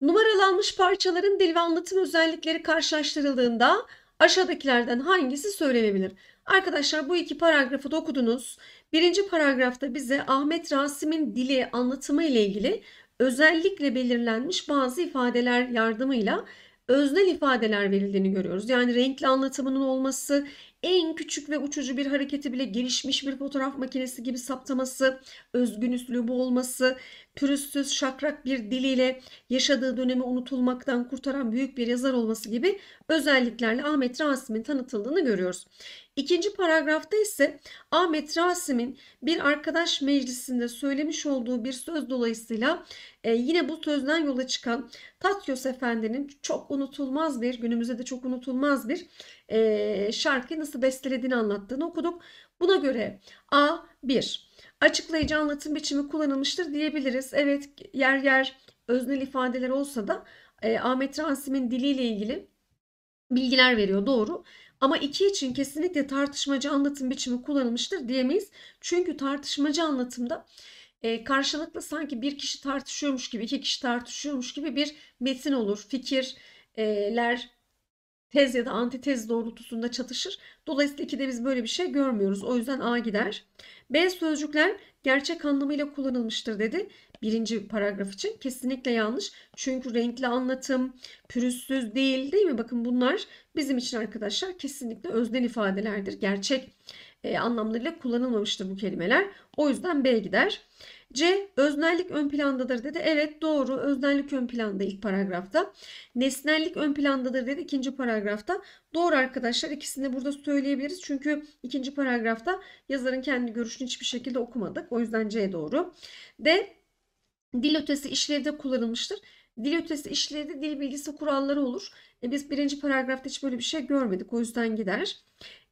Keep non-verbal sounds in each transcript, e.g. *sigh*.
Numaralanmış parçaların dil ve anlatım özellikleri karşılaştırıldığında aşağıdakilerden hangisi söylenebilir? Arkadaşlar bu iki paragrafı da okudunuz. Birinci paragrafta bize Ahmet Rasim'in dili anlatımı ile ilgili özellikle belirlenmiş bazı ifadeler yardımıyla öznel ifadeler verildiğini görüyoruz. Yani renkli anlatımının olması, en küçük ve uçucu bir hareketi bile gelişmiş bir fotoğraf makinesi gibi saptaması, özgün üslubu olması, pürüzsüz şakrak bir diliyle yaşadığı dönemi unutulmaktan kurtaran büyük bir yazar olması gibi özelliklerle Ahmet Rasim'in tanıtıldığını görüyoruz. İkinci paragrafta ise Ahmet Rasim'in bir arkadaş meclisinde söylemiş olduğu bir söz dolayısıyla e, yine bu sözden yola çıkan Tatyos Efendi'nin çok unutulmaz bir günümüzde de çok unutulmaz bir e, şarkıyı nasıl bestelediğini anlattığını okuduk. Buna göre A 1 açıklayıcı anlatım biçimi kullanılmıştır diyebiliriz. Evet yer yer öznel ifadeler olsa da e, Ahmet Rasim'in diliyle ilgili bilgiler veriyor doğru. Ama iki için kesinlikle tartışmacı anlatım biçimi kullanılmıştır diyemeyiz. Çünkü tartışmacı anlatımda e, karşılıklı sanki bir kişi tartışıyormuş gibi, iki kişi tartışıyormuş gibi bir metin olur, fikirler e, tez ya da antitez doğrultusunda çatışır. Dolayısıyla 2'de biz böyle bir şey görmüyoruz. O yüzden A gider. B sözcükler gerçek anlamıyla kullanılmıştır dedi birinci paragraf için kesinlikle yanlış. Çünkü renkli anlatım, pürüzsüz değil değil mi? Bakın bunlar bizim için arkadaşlar kesinlikle öznel ifadelerdir. Gerçek e, anlamlarıyla kullanılmamıştır bu kelimeler. O yüzden B gider. C. Öznellik ön plandadır dedi. Evet doğru. Öznellik ön planda ilk paragrafta. Nesnellik ön plandadır dedi ikinci paragrafta. Doğru arkadaşlar ikisini burada söyleyebiliriz. Çünkü ikinci paragrafta yazarın kendi görüşünü hiçbir şekilde okumadık. O yüzden C doğru. D. Dil ötesi işlevde kullanılmıştır. Dil ötesi işlevde dil bilgisi kuralları olur. E biz birinci paragrafta hiç böyle bir şey görmedik. O yüzden gider.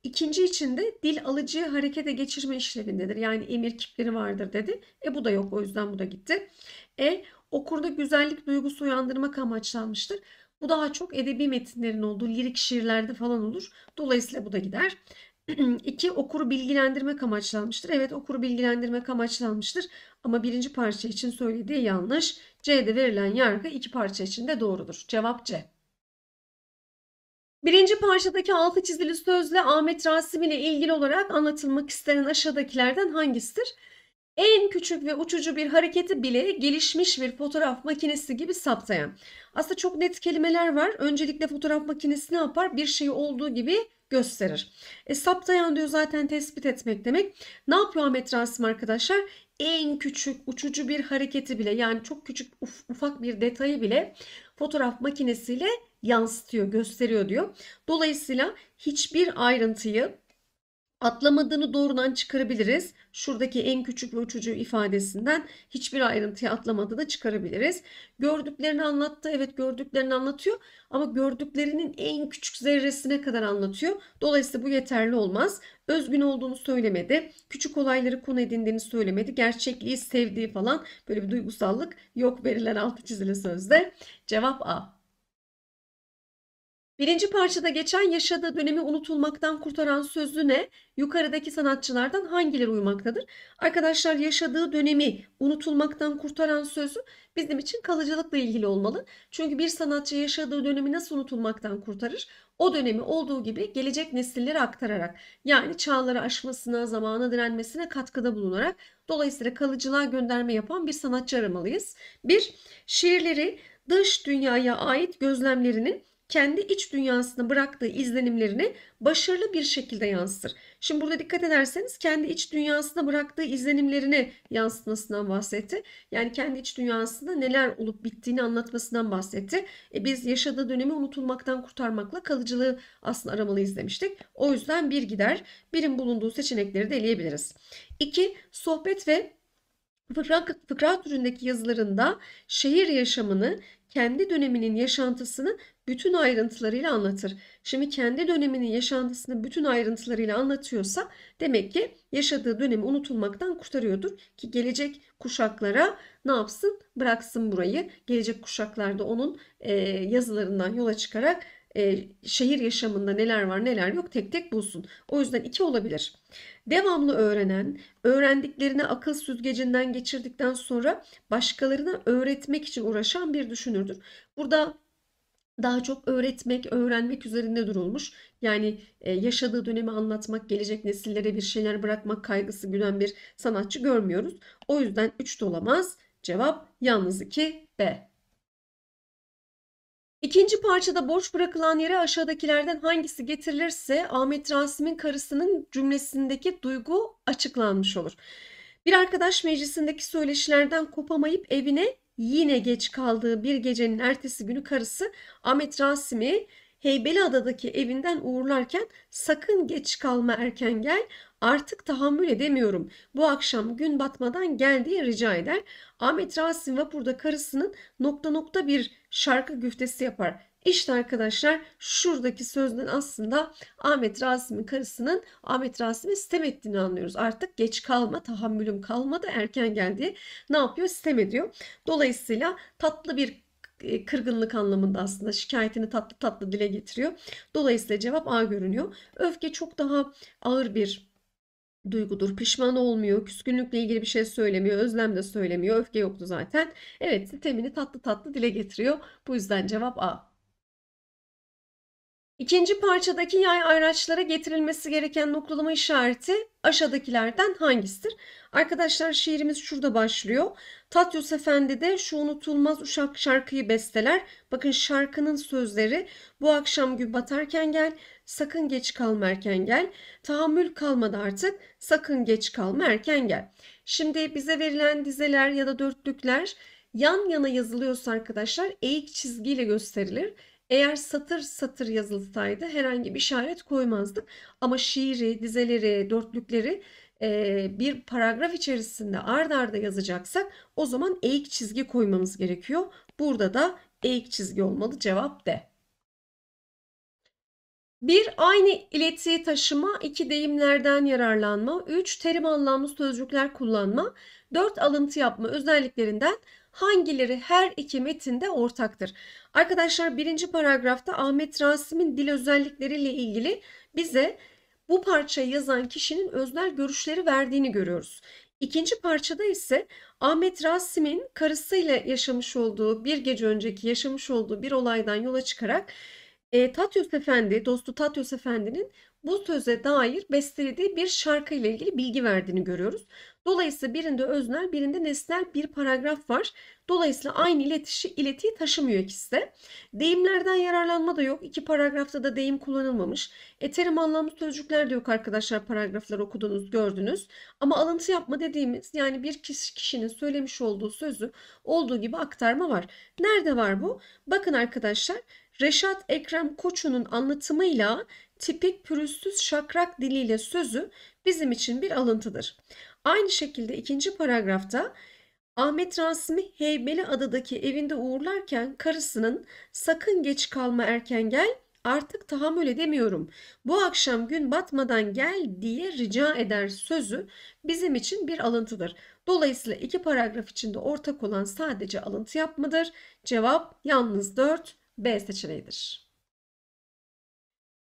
İkinci içinde dil alıcıyı harekete geçirme işlevindedir. Yani emir kipleri vardır dedi. E bu da yok o yüzden bu da gitti. E okurda güzellik duygusu uyandırmak amaçlanmıştır. Bu daha çok edebi metinlerin olduğu lirik şiirlerde falan olur. Dolayısıyla bu da gider. *clears throat* İki, okuru bilgilendirmek amaçlanmıştır. Evet okuru bilgilendirmek amaçlanmıştır. Ama birinci parça için söylediği yanlış. C'de verilen yargı iki parça için de doğrudur. Cevap C. Birinci parçadaki altı çizili sözle Ahmet Rasim ile ilgili olarak anlatılmak istenen aşağıdakilerden hangisidir? En küçük ve uçucu bir hareketi bile gelişmiş bir fotoğraf makinesi gibi saptayan. Aslında çok net kelimeler var. Öncelikle fotoğraf makinesi ne yapar? Bir şeyi olduğu gibi gösterir. E, saptayan diyor zaten tespit etmek demek. Ne yapıyor Ahmet Rasim arkadaşlar? En küçük uçucu bir hareketi bile yani çok küçük uf, ufak bir detayı bile fotoğraf makinesiyle yansıtıyor, gösteriyor diyor. Dolayısıyla hiçbir ayrıntıyı atlamadığını doğrudan çıkarabiliriz. Şuradaki en küçük ve uçucu ifadesinden hiçbir ayrıntıyı atlamadığını da çıkarabiliriz. Gördüklerini anlattı. Evet gördüklerini anlatıyor ama gördüklerinin en küçük zerresine kadar anlatıyor. Dolayısıyla bu yeterli olmaz. Özgün olduğunu söylemedi. Küçük olayları konu edindiğini söylemedi. Gerçekliği sevdiği falan böyle bir duygusallık yok verilen altı çizili sözde. Cevap A. Birinci parçada geçen yaşadığı dönemi unutulmaktan kurtaran sözüne yukarıdaki sanatçılardan hangileri uymaktadır? Arkadaşlar yaşadığı dönemi unutulmaktan kurtaran sözü bizim için kalıcılıkla ilgili olmalı. Çünkü bir sanatçı yaşadığı dönemi nasıl unutulmaktan kurtarır? O dönemi olduğu gibi gelecek nesillere aktararak yani çağları aşmasına, zamana direnmesine katkıda bulunarak dolayısıyla kalıcılığa gönderme yapan bir sanatçı aramalıyız. Bir, şiirleri dış dünyaya ait gözlemlerinin kendi iç dünyasına bıraktığı izlenimlerini başarılı bir şekilde yansıtır. Şimdi burada dikkat ederseniz kendi iç dünyasına bıraktığı izlenimlerini yansıtmasından bahsetti. Yani kendi iç dünyasında neler olup bittiğini anlatmasından bahsetti. E biz yaşadığı dönemi unutulmaktan kurtarmakla kalıcılığı aslında aramalı izlemiştik. O yüzden bir gider, birin bulunduğu seçenekleri de eleyebiliriz. 2. Sohbet ve Fıkra, fıkra türündeki yazılarında şehir yaşamını, kendi döneminin yaşantısını bütün ayrıntılarıyla anlatır. Şimdi kendi döneminin yaşantısını bütün ayrıntılarıyla anlatıyorsa demek ki yaşadığı dönemi unutulmaktan kurtarıyordur ki gelecek kuşaklara ne yapsın bıraksın burayı. Gelecek kuşaklarda onun e, yazılarından yola çıkarak e, şehir yaşamında neler var neler yok tek tek bulsun. O yüzden iki olabilir. Devamlı öğrenen, öğrendiklerini akıl süzgecinden geçirdikten sonra başkalarına öğretmek için uğraşan bir düşünürdür. Burada daha çok öğretmek, öğrenmek üzerinde durulmuş. Yani e, yaşadığı dönemi anlatmak, gelecek nesillere bir şeyler bırakmak kaygısı güden bir sanatçı görmüyoruz. O yüzden 3 dolamaz. Cevap yalnız 2 B. İkinci parçada borç bırakılan yere aşağıdakilerden hangisi getirilirse Ahmet Rasim'in karısının cümlesindeki duygu açıklanmış olur. Bir arkadaş meclisindeki söyleşilerden kopamayıp evine yine geç kaldığı bir gecenin ertesi günü karısı Ahmet Rasim'i adadaki evinden uğurlarken sakın geç kalma erken gel artık tahammül edemiyorum. Bu akşam gün batmadan gel diye rica eder. Ahmet Rasim vapurda karısının nokta nokta bir şarkı güftesi yapar. İşte arkadaşlar şuradaki sözden aslında Ahmet Rasim'in karısının Ahmet Rasim'i sitem ettiğini anlıyoruz. Artık geç kalma, tahammülüm kalmadı, erken geldi. Ne yapıyor? Sistem ediyor. Dolayısıyla tatlı bir e, kırgınlık anlamında aslında şikayetini tatlı tatlı dile getiriyor. Dolayısıyla cevap A görünüyor. Öfke çok daha ağır bir duygudur. Pişman olmuyor. Küskünlükle ilgili bir şey söylemiyor. Özlem de söylemiyor. Öfke yoktu zaten. Evet sistemini tatlı tatlı dile getiriyor. Bu yüzden cevap A. İkinci parçadaki yay araçlara getirilmesi gereken noktalama işareti aşağıdakilerden hangisidir? Arkadaşlar şiirimiz şurada başlıyor. Tatyos Efendi de şu unutulmaz uşak şarkıyı besteler. Bakın şarkının sözleri bu akşam gün batarken gel, sakın geç kalma erken gel. Tahammül kalmadı artık, sakın geç kalma erken gel. Şimdi bize verilen dizeler ya da dörtlükler yan yana yazılıyorsa arkadaşlar eğik çizgiyle gösterilir. Eğer satır satır yazılsaydı herhangi bir işaret koymazdık. Ama şiiri, dizeleri, dörtlükleri bir paragraf içerisinde ard arda yazacaksak o zaman eğik çizgi koymamız gerekiyor. Burada da eğik çizgi olmalı cevap D. Bir aynı iletiği taşıma, iki deyimlerden yararlanma, üç terim anlamlı sözcükler kullanma, dört alıntı yapma özelliklerinden hangileri her iki metinde ortaktır? Arkadaşlar birinci paragrafta Ahmet Rasim'in dil özellikleriyle ilgili bize bu parçayı yazan kişinin öznel görüşleri verdiğini görüyoruz. İkinci parçada ise Ahmet Rasim'in karısıyla yaşamış olduğu bir gece önceki yaşamış olduğu bir olaydan yola çıkarak e, Tatyos Efendi, dostu Tatyos Efendi'nin bu söze dair bestelediği bir şarkı ile ilgili bilgi verdiğini görüyoruz. Dolayısıyla birinde öznel birinde nesnel bir paragraf var. Dolayısıyla aynı iletişi, iletiyi taşımıyor ikisi de. Deyimlerden yararlanma da yok. İki paragrafta da deyim kullanılmamış. Eterim anlamlı sözcükler de yok arkadaşlar paragraflar okudunuz gördünüz. Ama alıntı yapma dediğimiz yani bir kişinin söylemiş olduğu sözü olduğu gibi aktarma var. Nerede var bu? Bakın arkadaşlar Reşat Ekrem Koçu'nun anlatımıyla tipik pürüzsüz şakrak diliyle sözü bizim için bir alıntıdır. Aynı şekilde ikinci paragrafta Ahmet Rasim'i Heybeli adadaki evinde uğurlarken karısının sakın geç kalma erken gel artık tahammül edemiyorum. Bu akşam gün batmadan gel diye rica eder sözü bizim için bir alıntıdır. Dolayısıyla iki paragraf içinde ortak olan sadece alıntı yapmadır. Cevap yalnız 4 B seçeneğidir.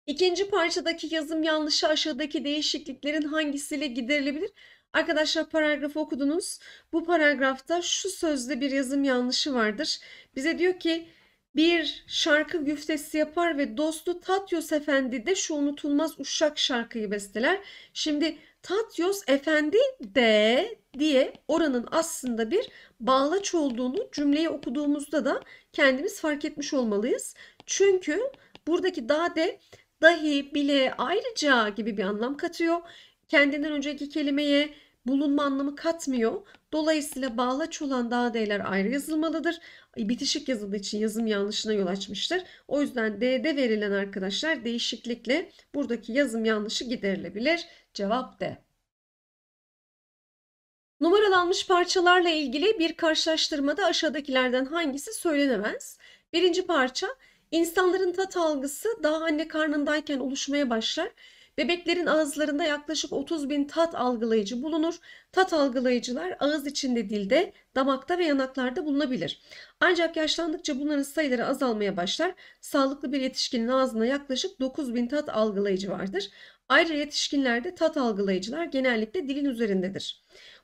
İkinci parçadaki yazım yanlışı aşağıdaki değişikliklerin hangisiyle giderilebilir? Arkadaşlar paragrafı okudunuz. Bu paragrafta şu sözde bir yazım yanlışı vardır. Bize diyor ki bir şarkı güftesi yapar ve dostu Tatyos Efendi de şu unutulmaz uşak şarkıyı besteler. Şimdi Tatyos Efendi de diye oranın aslında bir bağlaç olduğunu cümleyi okuduğumuzda da kendimiz fark etmiş olmalıyız. Çünkü buradaki da de dahi bile ayrıca gibi bir anlam katıyor. Kendinden önceki kelimeye bulunma anlamı katmıyor. Dolayısıyla bağlaç olan daha DD'ler ayrı yazılmalıdır. E, bitişik yazıldığı için yazım yanlışına yol açmıştır. O yüzden D'de verilen arkadaşlar değişiklikle buradaki yazım yanlışı giderilebilir. Cevap D. Numaralanmış parçalarla ilgili bir karşılaştırmada aşağıdakilerden hangisi söylenemez? Birinci parça insanların tat algısı daha anne karnındayken oluşmaya başlar. Bebeklerin ağızlarında yaklaşık 30 bin tat algılayıcı bulunur. Tat algılayıcılar ağız içinde dilde, damakta ve yanaklarda bulunabilir. Ancak yaşlandıkça bunların sayıları azalmaya başlar. Sağlıklı bir yetişkinin ağzında yaklaşık 9 bin tat algılayıcı vardır. Ayrıca yetişkinlerde tat algılayıcılar genellikle dilin üzerindedir.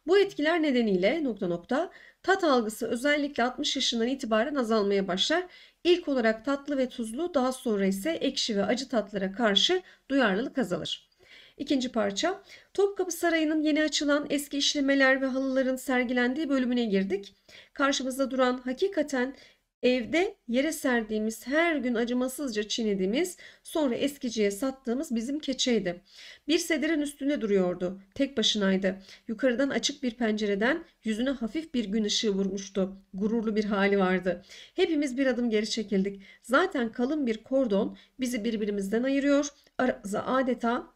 Bu etkiler nedeniyle nokta nokta tat algısı özellikle 60 yaşından itibaren azalmaya başlar. İlk olarak tatlı ve tuzlu daha sonra ise ekşi ve acı tatlara karşı duyarlılık azalır. İkinci parça Topkapı Sarayı'nın yeni açılan eski işlemeler ve halıların sergilendiği bölümüne girdik. Karşımızda duran hakikaten Evde yere serdiğimiz, her gün acımasızca çiğnediğimiz, sonra eskiciye sattığımız bizim keçeydi. Bir sedirin üstünde duruyordu. Tek başınaydı. Yukarıdan açık bir pencereden yüzüne hafif bir gün ışığı vurmuştu. Gururlu bir hali vardı. Hepimiz bir adım geri çekildik. Zaten kalın bir kordon bizi birbirimizden ayırıyor. Aramıza adeta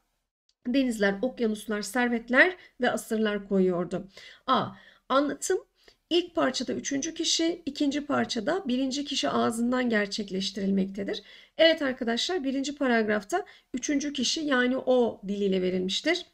denizler, okyanuslar, servetler ve asırlar koyuyordu. A. Anlatım İlk parçada üçüncü kişi, ikinci parçada birinci kişi ağzından gerçekleştirilmektedir. Evet arkadaşlar birinci paragrafta üçüncü kişi yani o diliyle verilmiştir.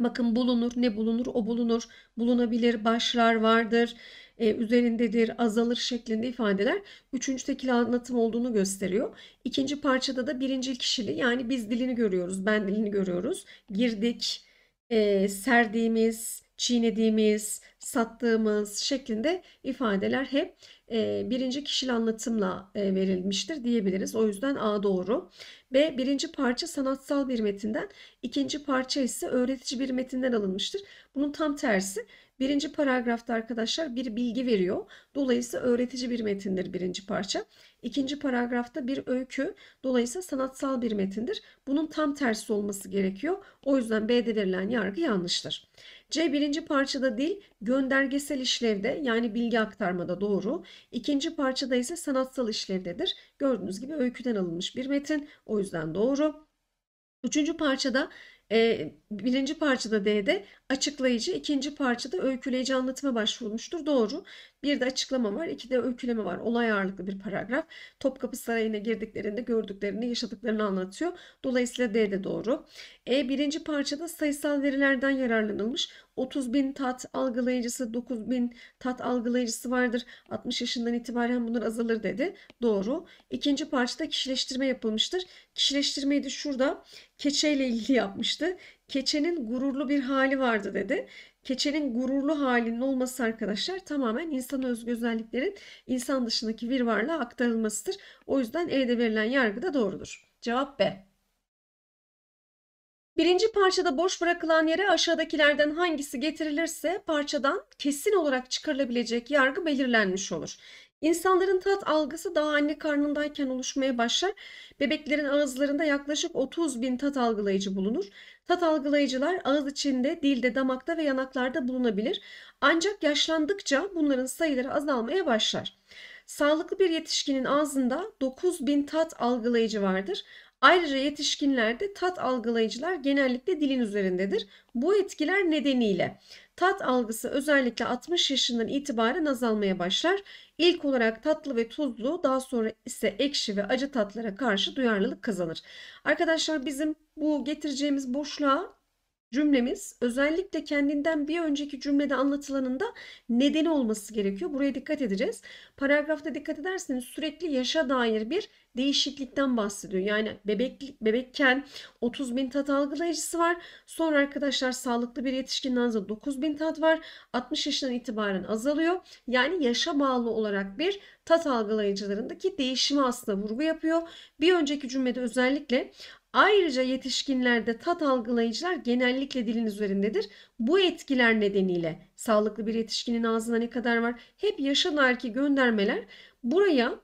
Bakın bulunur, ne bulunur, o bulunur, bulunabilir, başlar vardır, e, üzerindedir, azalır şeklinde ifadeler üçüncü tekil anlatım olduğunu gösteriyor. İkinci parçada da birinci kişili yani biz dilini görüyoruz, ben dilini görüyoruz. Girdik, e, serdiğimiz, çiğnediğimiz, sattığımız şeklinde ifadeler hep e, birinci kişil anlatımla e, verilmiştir diyebiliriz. O yüzden A doğru. B birinci parça sanatsal bir metinden, ikinci parça ise öğretici bir metinden alınmıştır. Bunun tam tersi Birinci paragrafta arkadaşlar bir bilgi veriyor. Dolayısıyla öğretici bir metindir birinci parça. İkinci paragrafta bir öykü. Dolayısıyla sanatsal bir metindir. Bunun tam tersi olması gerekiyor. O yüzden B'de verilen yargı yanlıştır. C birinci parçada dil göndergesel işlevde yani bilgi aktarmada doğru. İkinci parçada ise sanatsal işlevdedir. Gördüğünüz gibi öyküden alınmış bir metin. O yüzden doğru. Üçüncü parçada e, birinci parçada D'de açıklayıcı, ikinci parçada öyküleyici anlatıma başvurulmuştur. Doğru. Bir de açıklama var, iki de öyküleme var. Olay ağırlıklı bir paragraf. Topkapı Sarayı'na girdiklerinde gördüklerini, yaşadıklarını anlatıyor. Dolayısıyla D de doğru. E birinci parçada sayısal verilerden yararlanılmış. 30 bin tat algılayıcısı, 9 bin tat algılayıcısı vardır. 60 yaşından itibaren bunlar azalır dedi. Doğru. İkinci parçada kişileştirme yapılmıştır. Kişileştirmeyi de şurada keçeyle ilgili yapmıştı. Keçenin gururlu bir hali vardı dedi. Keçenin gururlu halinin olması arkadaşlar tamamen insan özgü özelliklerin insan dışındaki bir varlığa aktarılmasıdır. O yüzden E'de verilen yargı da doğrudur. Cevap B. Birinci parçada boş bırakılan yere aşağıdakilerden hangisi getirilirse parçadan kesin olarak çıkarılabilecek yargı belirlenmiş olur. İnsanların tat algısı daha anne karnındayken oluşmaya başlar. Bebeklerin ağızlarında yaklaşık 30 bin tat algılayıcı bulunur. Tat algılayıcılar ağız içinde, dilde, damakta ve yanaklarda bulunabilir. Ancak yaşlandıkça bunların sayıları azalmaya başlar. Sağlıklı bir yetişkinin ağzında 9 bin tat algılayıcı vardır. Ayrıca yetişkinlerde tat algılayıcılar genellikle dilin üzerindedir. Bu etkiler nedeniyle Tat algısı özellikle 60 yaşından itibaren azalmaya başlar. İlk olarak tatlı ve tuzlu, daha sonra ise ekşi ve acı tatlara karşı duyarlılık kazanır. Arkadaşlar bizim bu getireceğimiz boşluğa cümlemiz özellikle kendinden bir önceki cümlede anlatılanında nedeni olması gerekiyor. Buraya dikkat edeceğiz. Paragrafta dikkat ederseniz sürekli yaşa dair bir değişiklikten bahsediyor. Yani bebek, bebekken 30 bin tat algılayıcısı var. Sonra arkadaşlar sağlıklı bir yetişkinden sonra 9 bin tat var. 60 yaşından itibaren azalıyor. Yani yaşa bağlı olarak bir tat algılayıcılarındaki değişimi aslında vurgu yapıyor. Bir önceki cümlede özellikle Ayrıca yetişkinlerde tat algılayıcılar genellikle dilin üzerindedir. Bu etkiler nedeniyle sağlıklı bir yetişkinin ağzında ne kadar var? Hep yaşa ki göndermeler buraya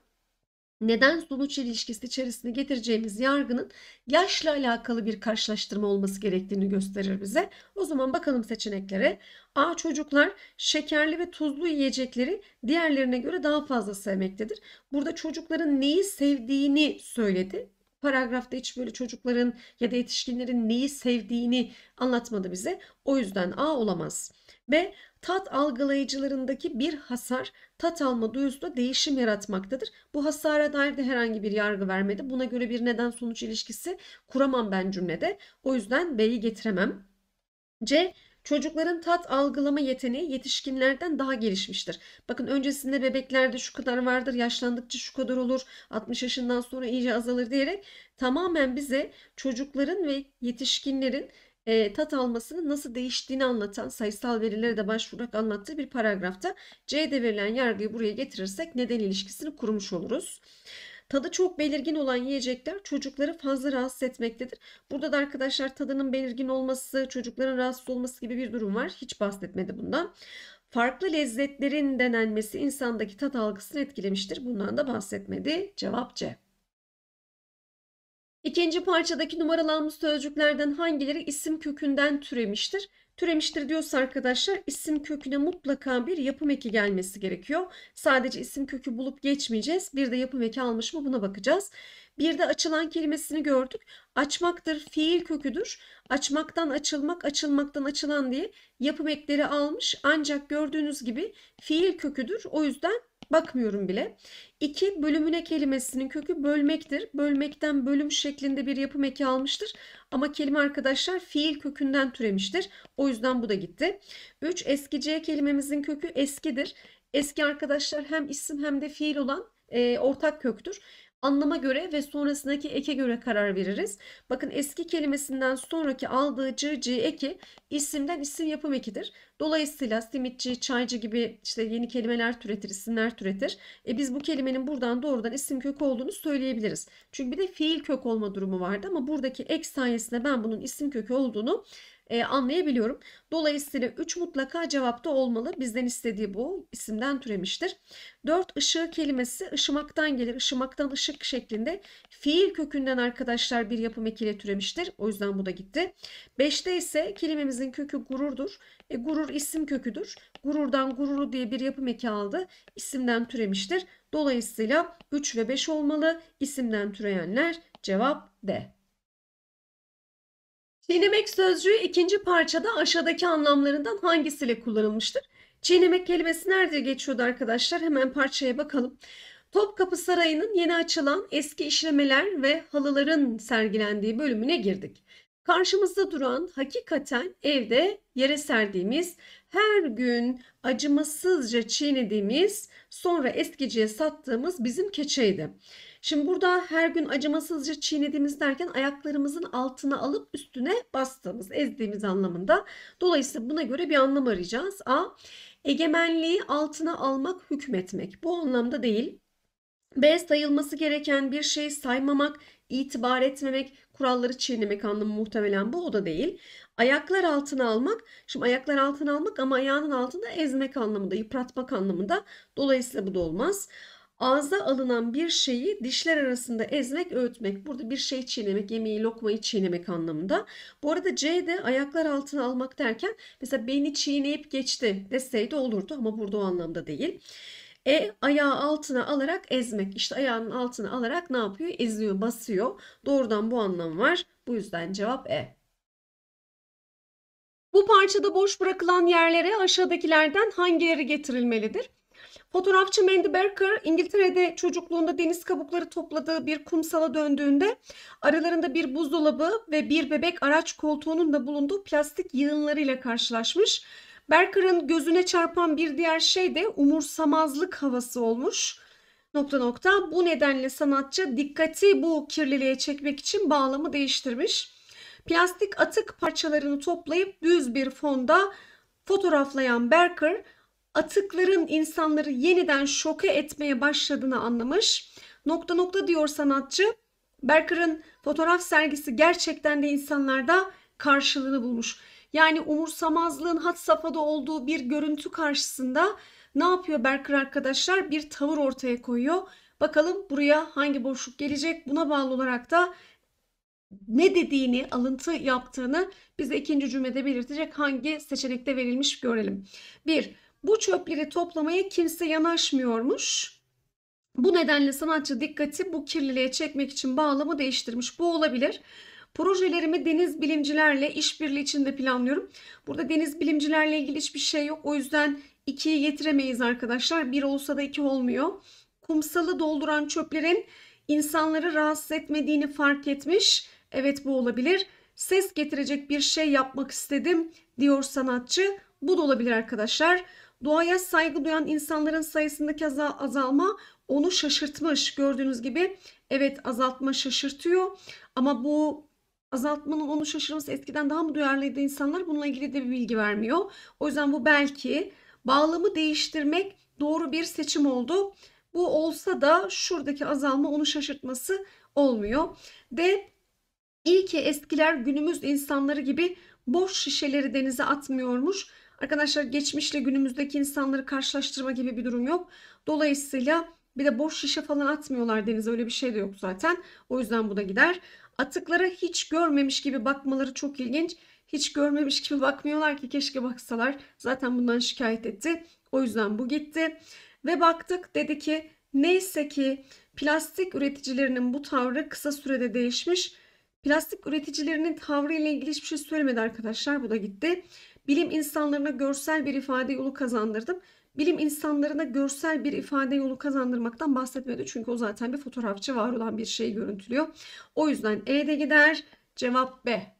neden sonuç ilişkisi içerisine getireceğimiz yargının yaşla alakalı bir karşılaştırma olması gerektiğini gösterir bize. O zaman bakalım seçeneklere. A çocuklar şekerli ve tuzlu yiyecekleri diğerlerine göre daha fazla sevmektedir. Burada çocukların neyi sevdiğini söyledi paragrafta hiç böyle çocukların ya da yetişkinlerin neyi sevdiğini anlatmadı bize. O yüzden A olamaz. B tat algılayıcılarındaki bir hasar tat alma duyusunda değişim yaratmaktadır. Bu hasara dair de herhangi bir yargı vermedi. Buna göre bir neden sonuç ilişkisi kuramam ben cümlede. O yüzden B'yi getiremem. C Çocukların tat algılama yeteneği yetişkinlerden daha gelişmiştir. Bakın öncesinde bebeklerde şu kadar vardır, yaşlandıkça şu kadar olur, 60 yaşından sonra iyice azalır diyerek tamamen bize çocukların ve yetişkinlerin e, tat almasının nasıl değiştiğini anlatan sayısal verilere de başvurarak anlattığı bir paragrafta C'de verilen yargıyı buraya getirirsek neden ilişkisini kurmuş oluruz. Tadı çok belirgin olan yiyecekler çocukları fazla rahatsız etmektedir. Burada da arkadaşlar tadının belirgin olması, çocukların rahatsız olması gibi bir durum var. Hiç bahsetmedi bundan. Farklı lezzetlerin denenmesi insandaki tat algısını etkilemiştir. Bundan da bahsetmedi. Cevap C. İkinci parçadaki numaralanmış sözcüklerden hangileri isim kökünden türemiştir? Türemiştir diyorsa arkadaşlar isim köküne mutlaka bir yapım eki gelmesi gerekiyor. Sadece isim kökü bulup geçmeyeceğiz. Bir de yapım eki almış mı buna bakacağız. Bir de açılan kelimesini gördük. Açmaktır fiil köküdür. Açmaktan açılmak, açılmaktan açılan diye yapım ekleri almış. Ancak gördüğünüz gibi fiil köküdür. O yüzden Bakmıyorum bile. 2 bölümüne kelimesinin kökü bölmektir. Bölmekten bölüm şeklinde bir yapım eki almıştır. Ama kelime arkadaşlar fiil kökünden türemiştir. O yüzden bu da gitti. Üç eskiciye kelimemizin kökü eskidir. Eski arkadaşlar hem isim hem de fiil olan e, ortak köktür anlama göre ve sonrasındaki eke göre karar veririz. Bakın eski kelimesinden sonraki aldığı cıcı eki isimden isim yapım ekidir. Dolayısıyla simitçi, çaycı gibi işte yeni kelimeler türetir, isimler türetir. E biz bu kelimenin buradan doğrudan isim kökü olduğunu söyleyebiliriz. Çünkü bir de fiil kök olma durumu vardı ama buradaki ek sayesinde ben bunun isim kökü olduğunu e, anlayabiliyorum. Dolayısıyla 3 mutlaka cevapta olmalı. Bizden istediği bu. isimden türemiştir. 4 ışığı kelimesi ışımaktan gelir. Işımaktan ışık şeklinde fiil kökünden arkadaşlar bir yapım ekiyle türemiştir. O yüzden bu da gitti. 5'te ise kelimemizin kökü gururdur. E, gurur isim köküdür. Gururdan gururu diye bir yapım eki aldı. İsimden türemiştir. Dolayısıyla 3 ve 5 olmalı. İsimden türeyenler cevap D. Çiğnemek sözcüğü ikinci parçada aşağıdaki anlamlarından hangisiyle kullanılmıştır? Çiğnemek kelimesi nerede geçiyordu arkadaşlar? Hemen parçaya bakalım. Topkapı Sarayı'nın yeni açılan eski işlemeler ve halıların sergilendiği bölümüne girdik. Karşımızda duran hakikaten evde yere serdiğimiz, her gün acımasızca çiğnediğimiz, sonra eskiciye sattığımız bizim keçeydi. Şimdi burada her gün acımasızca çiğnediğimiz derken ayaklarımızın altına alıp üstüne bastığımız, ezdiğimiz anlamında. Dolayısıyla buna göre bir anlam arayacağız. A. Egemenliği altına almak, hükmetmek. Bu anlamda değil. B. Sayılması gereken bir şey saymamak, itibar etmemek, kuralları çiğnemek anlamı muhtemelen bu o da değil. Ayaklar altına almak, şimdi ayaklar altına almak ama ayağının altında ezmek anlamında, yıpratmak anlamında. Dolayısıyla bu da olmaz ağza alınan bir şeyi dişler arasında ezmek, öğütmek. Burada bir şey çiğnemek, yemeği, lokmayı çiğnemek anlamında. Bu arada C de ayaklar altına almak derken mesela beni çiğneyip geçti deseydi olurdu ama burada o anlamda değil. E ayağı altına alarak ezmek. İşte ayağının altına alarak ne yapıyor? Eziyor, basıyor. Doğrudan bu anlam var. Bu yüzden cevap E. Bu parçada boş bırakılan yerlere aşağıdakilerden hangileri getirilmelidir? Fotoğrafçı Mandy Barker İngiltere'de çocukluğunda deniz kabukları topladığı bir kumsala döndüğünde aralarında bir buzdolabı ve bir bebek araç koltuğunun da bulunduğu plastik yığınlarıyla karşılaşmış. Barker'ın gözüne çarpan bir diğer şey de umursamazlık havası olmuş. Nokta nokta bu nedenle sanatçı dikkati bu kirliliğe çekmek için bağlamı değiştirmiş. Plastik atık parçalarını toplayıp düz bir fonda fotoğraflayan Barker atıkların insanları yeniden şoke etmeye başladığını anlamış. Nokta nokta diyor sanatçı. Berker'ın fotoğraf sergisi gerçekten de insanlarda karşılığını bulmuş. Yani umursamazlığın hat safhada olduğu bir görüntü karşısında ne yapıyor Berker arkadaşlar? Bir tavır ortaya koyuyor. Bakalım buraya hangi boşluk gelecek? Buna bağlı olarak da ne dediğini, alıntı yaptığını bize ikinci cümlede belirtecek hangi seçenekte verilmiş görelim. Bir bu çöpleri toplamaya kimse yanaşmıyormuş. Bu nedenle sanatçı dikkati bu kirliliğe çekmek için bağlamı değiştirmiş. Bu olabilir. Projelerimi deniz bilimcilerle işbirliği içinde planlıyorum. Burada deniz bilimcilerle ilgili hiçbir şey yok. O yüzden ikiyi getiremeyiz arkadaşlar. Bir olsa da iki olmuyor. Kumsalı dolduran çöplerin insanları rahatsız etmediğini fark etmiş. Evet bu olabilir. Ses getirecek bir şey yapmak istedim diyor sanatçı. Bu da olabilir arkadaşlar. Doğaya saygı duyan insanların sayısındaki azalma onu şaşırtmış. Gördüğünüz gibi evet azaltma şaşırtıyor ama bu azaltmanın onu şaşırması eskiden daha mı duyarlıydı insanlar? Bununla ilgili de bir bilgi vermiyor. O yüzden bu belki bağlamı değiştirmek doğru bir seçim oldu. Bu olsa da şuradaki azalma onu şaşırtması olmuyor. De iyi ki eskiler günümüz insanları gibi boş şişeleri denize atmıyormuş. Arkadaşlar geçmişle günümüzdeki insanları karşılaştırma gibi bir durum yok. Dolayısıyla bir de boş şişe falan atmıyorlar denize öyle bir şey de yok zaten. O yüzden bu da gider. Atıkları hiç görmemiş gibi bakmaları çok ilginç. Hiç görmemiş gibi bakmıyorlar ki keşke baksalar. Zaten bundan şikayet etti. O yüzden bu gitti. Ve baktık dedi ki neyse ki plastik üreticilerinin bu tavrı kısa sürede değişmiş. Plastik üreticilerinin tavrı ile ilgili hiçbir şey söylemedi arkadaşlar. Bu da gitti. Bilim insanlarına görsel bir ifade yolu kazandırdım. Bilim insanlarına görsel bir ifade yolu kazandırmaktan bahsetmedi. Çünkü o zaten bir fotoğrafçı var olan bir şey görüntülüyor. O yüzden E de gider. Cevap B.